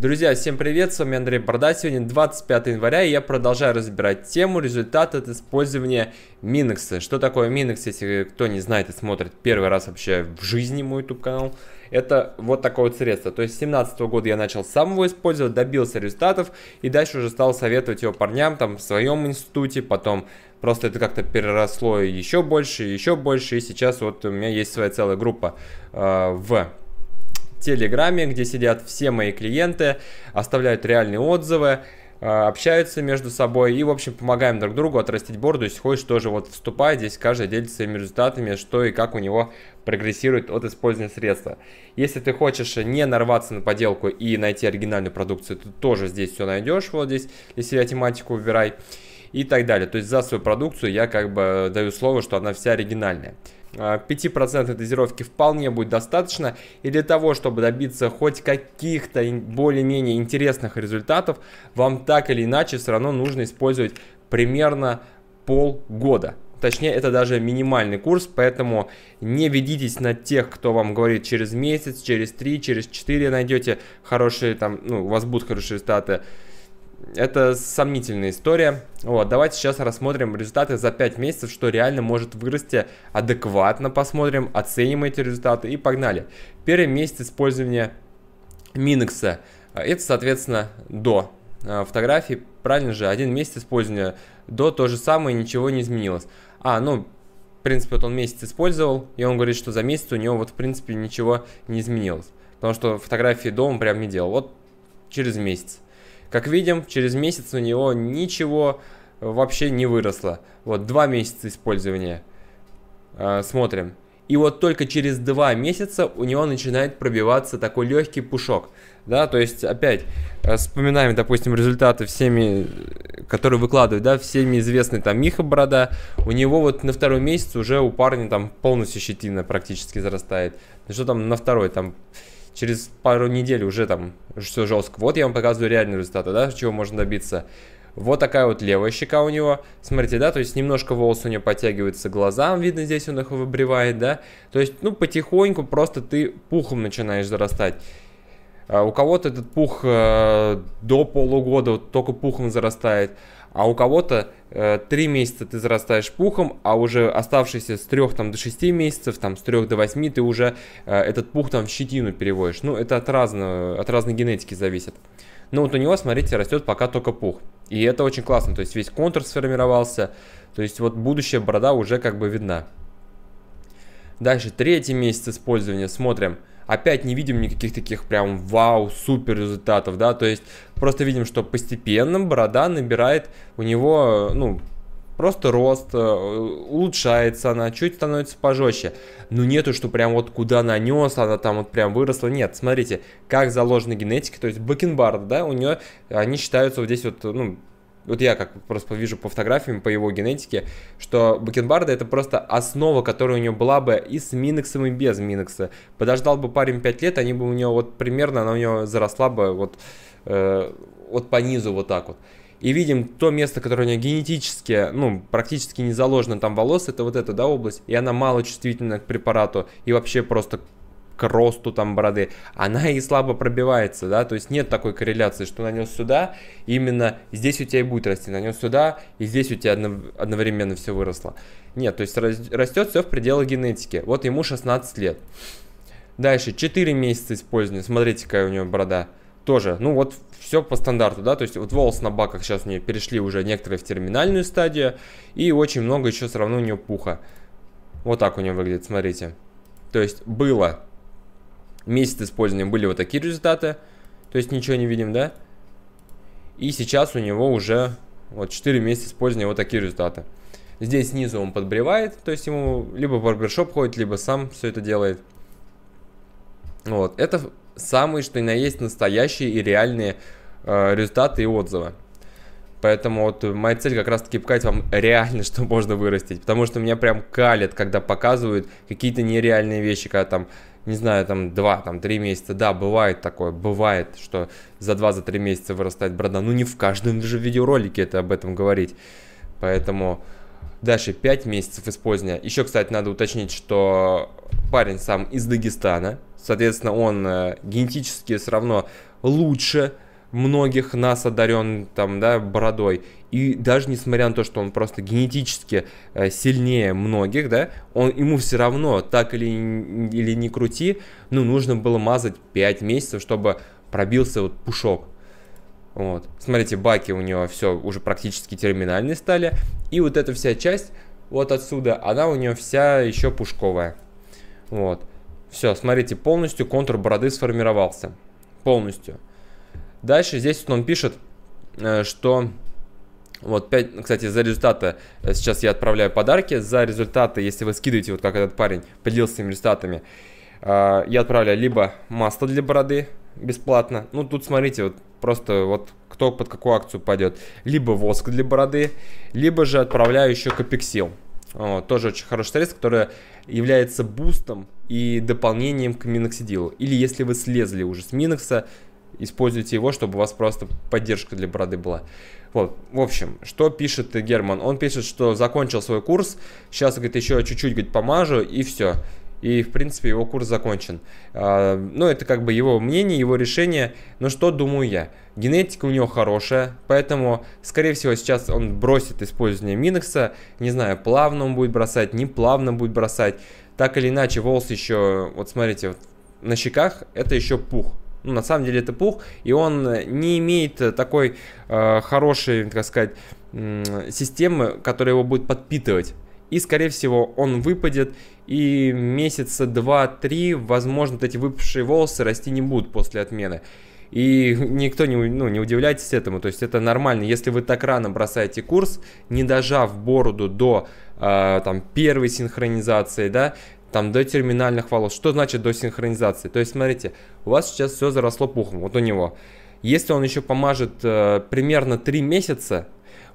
Друзья, всем привет, с вами Андрей Борда. Сегодня 25 января, и я продолжаю разбирать тему результат от использования Минекса. Что такое Минекс, если кто не знает и смотрит первый раз вообще в жизни мой YouTube канал? Это вот такое вот средство. То есть с 2017 года я начал сам его использовать, добился результатов, и дальше уже стал советовать его парням там в своем институте, потом Просто это как-то переросло еще больше, еще больше, и сейчас вот у меня есть своя целая группа э, в Телеграме, где сидят все мои клиенты, оставляют реальные отзывы, э, общаются между собой и, в общем, помогаем друг другу отрастить бороду. Если хочешь, тоже вот вступай, здесь каждый делится своими результатами, что и как у него прогрессирует от использования средства. Если ты хочешь не нарваться на поделку и найти оригинальную продукцию, ты тоже здесь все найдешь, вот здесь для себя тематику выбирай и так далее. То есть за свою продукцию я как бы даю слово, что она вся оригинальная. 5% а, дозировки вполне будет достаточно. И для того, чтобы добиться хоть каких-то более-менее интересных результатов, вам так или иначе все равно нужно использовать примерно полгода. Точнее, это даже минимальный курс, поэтому не ведитесь на тех, кто вам говорит через месяц, через три, через четыре найдете хорошие там, ну, у вас будут хорошие результаты это сомнительная история. Вот, давайте сейчас рассмотрим результаты за 5 месяцев, что реально может вырасти адекватно. Посмотрим, оценим эти результаты и погнали. Первый месяц использования Минекса. Это, соответственно, до э, фотографии. Правильно же, один месяц использования до то же самое, ничего не изменилось. А, ну, в принципе, вот он месяц использовал, и он говорит, что за месяц у него вот, в принципе, ничего не изменилось. Потому что фотографии дома прям не делал. Вот через месяц. Как видим, через месяц у него ничего э, вообще не выросло. Вот два месяца использования. Э, смотрим. И вот только через два месяца у него начинает пробиваться такой легкий пушок. Да, то есть опять э, вспоминаем, допустим, результаты всеми, э, которые выкладывают, да, всеми известный там Миха Борода. У него вот на второй месяц уже у парня там полностью щетина практически зарастает. Ну что там на второй там через пару недель уже там все жестко. Вот я вам показываю реальные результаты, да, чего можно добиться. Вот такая вот левая щека у него. Смотрите, да, то есть немножко волос у него подтягивается глазам, видно, здесь он их выбривает, да. То есть, ну, потихоньку просто ты пухом начинаешь зарастать. А у кого-то этот пух э, до полугода вот только пухом зарастает а у кого-то э, месяца ты зарастаешь пухом, а уже оставшиеся с трех там, до шести месяцев, там, с трех до восьми ты уже э, этот пух там в щетину переводишь. Ну, это от, разного, от разной генетики зависит. Но вот у него, смотрите, растет пока только пух. И это очень классно, то есть весь контур сформировался, то есть вот будущая борода уже как бы видна. Дальше, третий месяц использования, смотрим – опять не видим никаких таких прям вау, супер результатов, да, то есть просто видим, что постепенно борода набирает у него, ну, просто рост, э, улучшается она, чуть становится пожестче. Но нету, что прям вот куда нанес, она там вот прям выросла. Нет, смотрите, как заложены генетики, то есть бакенбард, да, у нее, они считаются вот здесь вот, ну, вот я как просто вижу по фотографиям, по его генетике, что Бакенбарда это просто основа, которая у него была бы и с Минексом, и без миникса. Подождал бы парень 5 лет, они бы у него вот примерно, она у него заросла бы вот, э, вот по низу вот так вот. И видим то место, которое у него генетически, ну, практически не заложено там волос, это вот эта, да, область, и она мало чувствительна к препарату, и вообще просто к росту там бороды, она и слабо пробивается, да, то есть нет такой корреляции, что нанес сюда, именно здесь у тебя и будет расти, нанес сюда, и здесь у тебя одновременно все выросло. Нет, то есть растет все в пределах генетики. Вот ему 16 лет. Дальше, 4 месяца использования, смотрите, какая у него борода. Тоже, ну вот все по стандарту, да, то есть вот волос на баках сейчас у нее перешли уже некоторые в терминальную стадию, и очень много еще все равно у нее пуха. Вот так у нее выглядит, смотрите. То есть было месяц использования были вот такие результаты. То есть ничего не видим, да? И сейчас у него уже вот 4 месяца использования вот такие результаты. Здесь снизу он подбревает, то есть ему либо барбершоп ходит, либо сам все это делает. Вот, это самые, что ни на есть, настоящие и реальные э, результаты и отзывы. Поэтому вот моя цель как раз таки показать вам реально, что можно вырастить. Потому что меня прям калит, когда показывают какие-то нереальные вещи, когда там, не знаю, там 2, там 3 месяца. Да, бывает такое, бывает, что за 2-3 за месяца вырастает борода. Ну не в каждом же видеоролике это об этом говорить. Поэтому дальше 5 месяцев использования. Еще, кстати, надо уточнить, что парень сам из Дагестана. Соответственно, он э, генетически все равно лучше, многих нас одарен там, да, бородой. И даже несмотря на то, что он просто генетически э, сильнее многих, да, он, ему все равно, так или, или не крути, ну, нужно было мазать 5 месяцев, чтобы пробился вот пушок. Вот. Смотрите, баки у него все уже практически терминальные стали. И вот эта вся часть, вот отсюда, она у него вся еще пушковая. Вот. Все, смотрите, полностью контур бороды сформировался. Полностью. Дальше здесь он пишет, э, что... Вот, 5, кстати, за результаты, э, сейчас я отправляю подарки, за результаты, если вы скидываете, вот как этот парень поделился своими результатами, э, я отправляю либо масло для бороды бесплатно, ну, тут смотрите, вот просто вот кто под какую акцию пойдет, либо воск для бороды, либо же отправляю еще капексил. О, тоже очень хороший средство, которое является бустом и дополнением к миноксидилу. Или если вы слезли уже с минокса, используйте его, чтобы у вас просто поддержка для бороды была. Вот, в общем, что пишет Герман? Он пишет, что закончил свой курс, сейчас, говорит, еще чуть-чуть, говорит, помажу, и все. И, в принципе, его курс закончен. А, ну, это как бы его мнение, его решение. Но что думаю я? Генетика у него хорошая, поэтому, скорее всего, сейчас он бросит использование Минекса. Не знаю, плавно он будет бросать, не плавно будет бросать. Так или иначе, волосы еще, вот смотрите, вот на щеках это еще пух. Ну, на самом деле это пух, и он не имеет такой э, хорошей, так сказать, э, системы, которая его будет подпитывать. И, скорее всего, он выпадет, и месяца 2-3, возможно, вот эти выпавшие волосы расти не будут после отмены. И никто не, ну, не удивляйтесь этому, то есть это нормально. Если вы так рано бросаете курс, не дожав бороду до э, там, первой синхронизации, да, там до терминальных волос. Что значит до синхронизации? То есть, смотрите, у вас сейчас все заросло пухом, вот у него. Если он еще помажет э, примерно 3 месяца,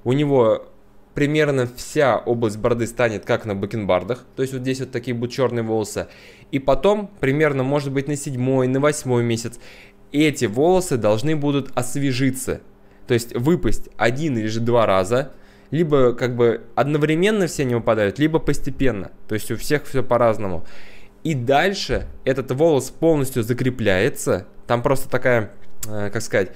у него примерно вся область бороды станет как на бакенбардах, то есть вот здесь вот такие будут черные волосы, и потом примерно, может быть, на седьмой, на восьмой месяц эти волосы должны будут освежиться, то есть выпасть один или же два раза – либо как бы одновременно все они выпадают, либо постепенно. То есть у всех все по-разному. И дальше этот волос полностью закрепляется. Там просто такая, э, как сказать,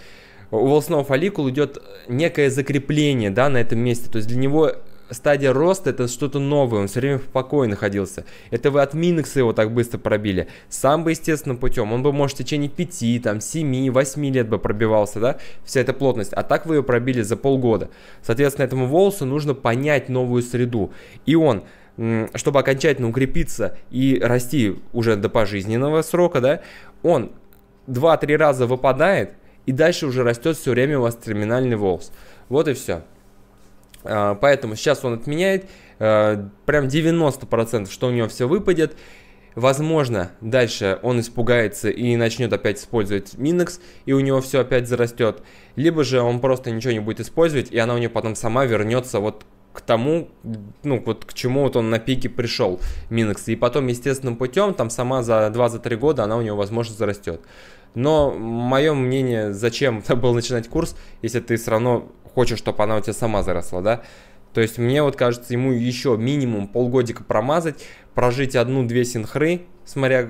у волосного фолликула идет некое закрепление, да, на этом месте. То есть для него стадия роста это что-то новое, он все время в покое находился. Это вы от Минекса его так быстро пробили. Сам бы естественным путем, он бы, может, в течение 5, там, 7, 8 лет бы пробивался, да, вся эта плотность. А так вы ее пробили за полгода. Соответственно, этому волосу нужно понять новую среду. И он чтобы окончательно укрепиться и расти уже до пожизненного срока, да, он 2-3 раза выпадает, и дальше уже растет все время у вас терминальный волос. Вот и все. А, поэтому сейчас он отменяет. А, прям 90%, что у него все выпадет. Возможно, дальше он испугается и начнет опять использовать Минекс, и у него все опять зарастет. Либо же он просто ничего не будет использовать, и она у него потом сама вернется вот к тому, ну, вот к чему вот он на пике пришел, Минекс. И потом естественным путем, там сама за 2-3 года она у него, возможно, зарастет. Но мое мнение, зачем было начинать курс, если ты все равно хочешь, чтобы она у тебя сама заросла, да? То есть мне вот кажется, ему еще минимум полгодика промазать, прожить одну-две синхры, смотря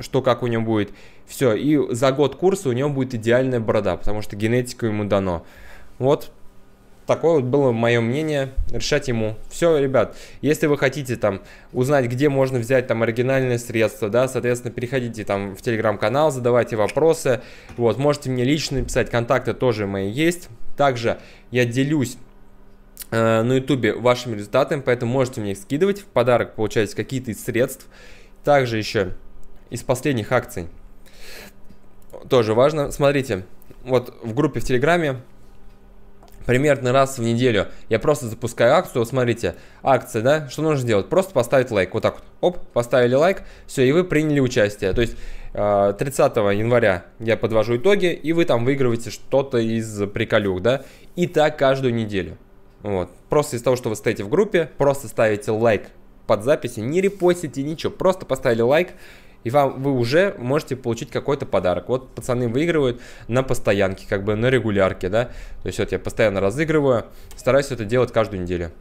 что как у него будет. Все, и за год курса у него будет идеальная борода, потому что генетику ему дано. Вот такое вот было мое мнение, решать ему. Все, ребят, если вы хотите там узнать, где можно взять там оригинальные средства, да, соответственно, переходите там в телеграм-канал, задавайте вопросы, вот, можете мне лично писать, контакты тоже мои есть. Также я делюсь э, на ютубе вашими результатами, поэтому можете мне их скидывать. В подарок получаете какие-то из средств. Также еще из последних акций. Тоже важно. Смотрите, вот в группе в Телеграме примерно раз в неделю я просто запускаю акцию, вот смотрите, акция, да, что нужно сделать? Просто поставить лайк, вот так вот, оп, поставили лайк, все, и вы приняли участие. То есть 30 э, января я подвожу итоги, и вы там выигрываете что-то из приколюк, да, и так каждую неделю. Вот. Просто из того, что вы стоите в группе, просто ставите лайк под записи, не репостите ничего, просто поставили лайк, и вам, вы уже можете получить какой-то подарок. Вот пацаны выигрывают на постоянке, как бы на регулярке, да. То есть вот я постоянно разыгрываю, стараюсь это делать каждую неделю.